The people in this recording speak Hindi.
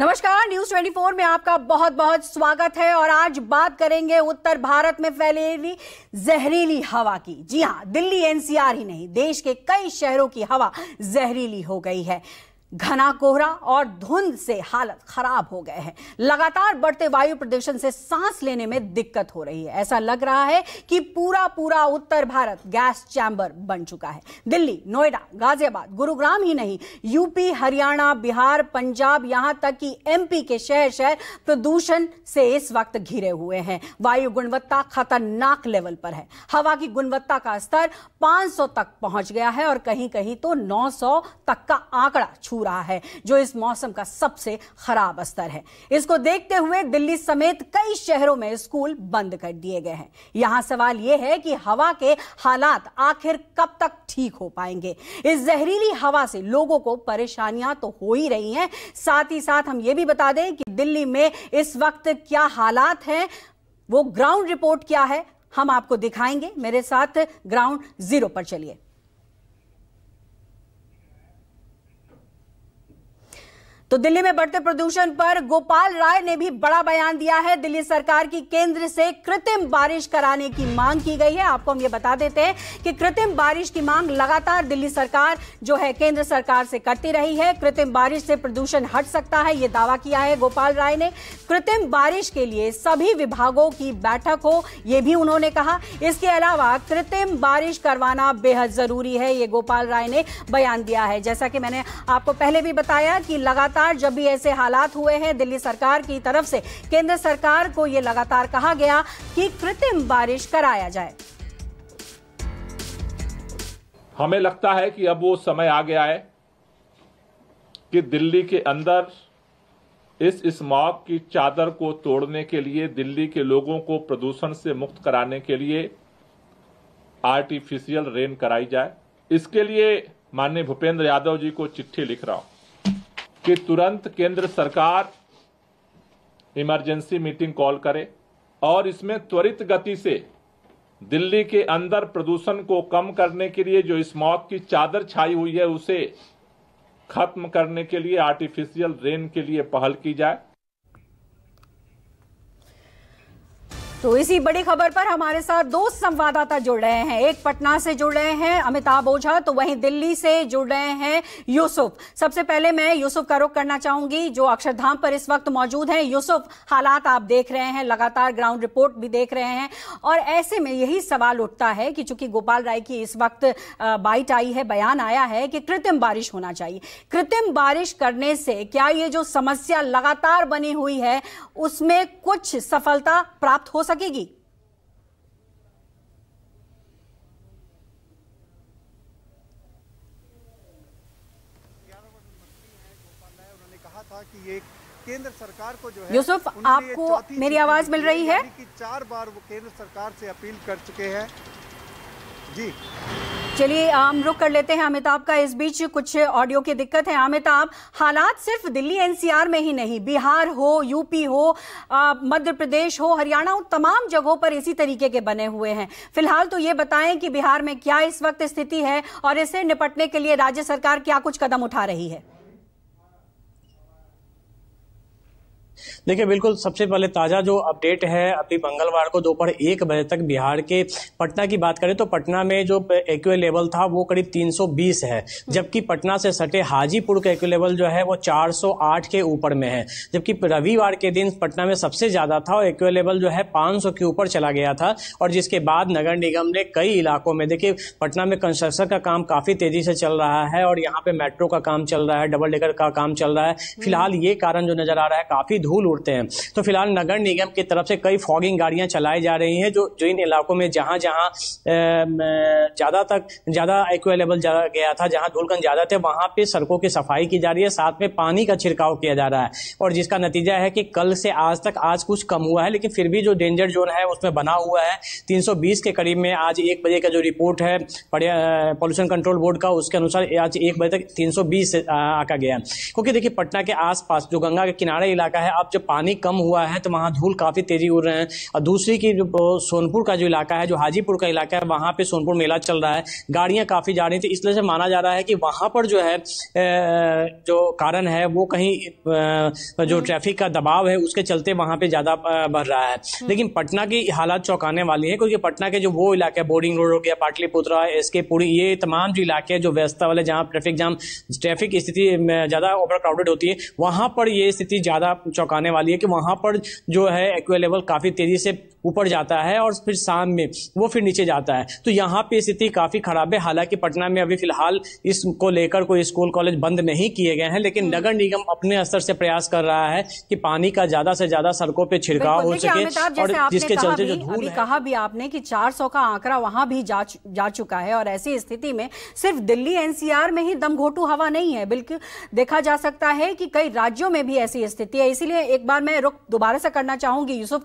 नमस्कार न्यूज 24 में आपका बहुत बहुत स्वागत है और आज बात करेंगे उत्तर भारत में हुई जहरीली हवा की जी हाँ दिल्ली एनसीआर ही नहीं देश के कई शहरों की हवा जहरीली हो गई है घना कोहरा और धुंध से हालत खराब हो गए हैं लगातार बढ़ते वायु प्रदूषण से सांस लेने में दिक्कत हो रही है ऐसा लग रहा है कि पूरा पूरा उत्तर भारत गैस चैम्बर बन चुका है दिल्ली नोएडा गाजियाबाद गुरुग्राम ही नहीं यूपी हरियाणा बिहार पंजाब यहां तक कि एमपी के शहर शहर प्रदूषण से इस वक्त घिरे हुए हैं वायु गुणवत्ता खतरनाक लेवल पर है हवा की गुणवत्ता का स्तर पांच तक पहुंच गया है और कहीं कहीं तो नौ तक का आंकड़ा छू छू रहा है जो इस मौसम का सबसे खराब स्तर है इसको देखते हुए दिल्ली समेत कई शहरों में स्कूल बंद कर दिए गए हैं यहां सवाल यह है कि हवा के हालात आखिर कब तक ठीक हो पाएंगे इस जहरीली हवा से लोगों को परेशानियां तो हो ही रही हैं साथ ही साथ हम ये भी बता दें कि दिल्ली में इस वक्त क्या हालात हैं वो ग्राउंड रिपोर्ट क्या है हम आपको दिखाएंगे मेरे साथ ग्राउंड जीरो पर चलिए तो दिल्ली में बढ़ते प्रदूषण पर गोपाल राय ने भी बड़ा बयान दिया है दिल्ली सरकार की केंद्र से कृत्रिम बारिश कराने की मांग की गई है आपको हम ये बता देते हैं कि कृत्रिम बारिश की मांग लगातार दिल्ली सरकार जो है केंद्र सरकार से करती रही है कृत्रिम बारिश से प्रदूषण हट सकता है ये दावा किया है गोपाल राय ने कृत्रिम बारिश के लिए सभी विभागों की बैठक हो ये भी उन्होंने कहा इसके अलावा कृत्रिम बारिश करवाना बेहद जरूरी है ये गोपाल राय ने बयान दिया है जैसा कि मैंने आपको पहले भी बताया कि लगातार लगातार जब भी ऐसे हालात हुए हैं दिल्ली सरकार की तरफ से केंद्र सरकार को यह लगातार कहा गया कि कृत्रिम बारिश कराया जाए हमें लगता है कि अब वो समय आ गया है कि दिल्ली के अंदर इस स्मॉग की चादर को तोड़ने के लिए दिल्ली के लोगों को प्रदूषण से मुक्त कराने के लिए आर्टिफिशियल रेन कराई जाए इसके लिए माननीय भूपेंद्र यादव जी को चिट्ठी लिख रहा हूं कि तुरंत केंद्र सरकार इमरजेंसी मीटिंग कॉल करे और इसमें त्वरित गति से दिल्ली के अंदर प्रदूषण को कम करने के लिए जो स्मॉग की चादर छाई हुई है उसे खत्म करने के लिए आर्टिफिशियल रेन के लिए पहल की जाए तो इसी बड़ी खबर पर हमारे साथ दो संवाददाता जुड़ रहे हैं एक पटना से जुड़ रहे हैं अमिताभ ओझा तो वहीं दिल्ली से जुड़ रहे हैं यूसुफ सबसे पहले मैं यूसुफ का रुख करना चाहूंगी जो अक्षरधाम पर इस वक्त मौजूद हैं यूसुफ हालात आप देख रहे हैं लगातार ग्राउंड रिपोर्ट भी देख रहे हैं और ऐसे में यही सवाल उठता है कि चूंकि गोपाल राय की इस वक्त बाइट आई है बयान आया है कि कृत्रिम बारिश होना चाहिए कृत्रिम बारिश करने से क्या ये जो समस्या लगातार बनी हुई है उसमें कुछ सफलता प्राप्त हो सकती सकेगी केंद्र सरकार को जो है यूसुफ आपको मेरी आवाज मिल रही है कि चार बार वो केंद्र सरकार से अपील कर चुके हैं जी चलिए हम रुक कर लेते हैं अमिताभ का इस बीच कुछ ऑडियो की दिक्कत है अमिताभ हालात सिर्फ दिल्ली एनसीआर में ही नहीं बिहार हो यूपी हो मध्य प्रदेश हो हरियाणा हो तमाम जगहों पर इसी तरीके के बने हुए हैं फिलहाल तो ये बताएं कि बिहार में क्या इस वक्त स्थिति है और इसे निपटने के लिए राज्य सरकार क्या कुछ कदम उठा रही है देखिए बिल्कुल सबसे पहले ताज़ा जो अपडेट है अभी मंगलवार को दोपहर एक बजे तक बिहार के पटना की बात करें तो पटना में जो एक्यूए लेवल था वो करीब 320 है जबकि पटना से सटे हाजीपुर का एक्यूए लेवल जो है वो 408 के ऊपर में है जबकि रविवार के दिन पटना में सबसे ज़्यादा था और एक्यूए लेवल जो है 500 के ऊपर चला गया था और जिसके बाद नगर निगम ने कई इलाकों में देखिए पटना में कंस्ट्रक्शन का काम काफ़ी तेज़ी से चल रहा है और यहाँ पे मेट्रो का काम चल रहा है डबल डेकर का काम चल रहा है फिलहाल ये कारण जो नज़र आ रहा है काफ़ी धूल उड़ते हैं तो फिलहाल नगर निगम की तरफ से कई फॉगिंग गाड़ियाँ चलाई जा रही हैं जो जो इन इलाकों में जहाँ जहाँ ज़्यादा तक ज़्यादा एक्वेलेबल गया था जहाँ धूलकन ज़्यादा थे वहाँ पर सड़कों की सफाई की जा रही है साथ में पानी का छिड़काव किया जा रहा है और जिसका नतीजा है कि कल से आज तक आज कुछ कम हुआ है लेकिन फिर भी जो डेंजर जोन है उसमें बना हुआ है 320 के करीब में आज एक बजे का जो रिपोर्ट है पॉल्यूशन कंट्रोल बोर्ड का उसके अनुसार आज एक बजे तक 320 आका गया क्योंकि देखिए पटना के आसपास जो गंगा के किनारे इलाका है अब जब पानी कम हुआ है तो वहाँ धूल काफ़ी तेज़ी उड़ रहे हैं और दूसरी की जो सोनपुर का जो इलाका है जो हाजीपुर का इलाका है वहाँ पर सोनपुर मेला चल रहा है गाड़ियाँ काफ़ी जा रही थी इसलिए से माना जा रहा है कि वहाँ पर जो है जो कारण है वो कहीं जो हम्म। ट्रैफिक का दबाव है उसके चलते वहाँ पर ज़्यादा बढ़ रहा है हम्म। लेकिन पटना की हालात चौंकाने वाली है क्योंकि पटना के जो वो इलाके हैं बोर्डिंग रोड हो गया पाटलिपुत्र एस के पुरी ये तमाम जो इलाके हैं जो व्यवस्था वाले जहाँ ट्रैफिक जाम ट्रैफिक स्थिति ज़्यादा ओवर क्राउडेड होती है वहाँ पर ये स्थिति ज़्यादा चौंकाने वाली है कि वहाँ पर जो है एक्वेलेबल लेवल काफ़ी तेज़ी से ऊपर जाता है और फिर शाम में वो फिर नीचे जाता है तो यहाँ पे स्थिति काफ़ी ख़राब है हालांकि पटना में अभी फिलहाल इसको लेकर कोई स्कूल कॉलेज बंद नहीं किए गए हैं लेकिन हम्म। नगर निगम अपने स्तर से प्रयास कर रहा है कि पानी का ज़्यादा से ज़्यादा सड़कों पर छिड़काव हो सके और जिसके चलते जो धूल कहा भी आपने कि चार का आंकड़ा वहां भी जा, जा चुका है और ऐसी स्थिति में सिर्फ दिल्ली एनसीआर में ही दमघोटू हवा नहीं है बिल्कुल देखा जा सकता है कि कई राज्यों में भी ऐसी स्थिति है इसीलिए एक बार मैं रुख दोबारा से करना चाहूंगी यूसुफ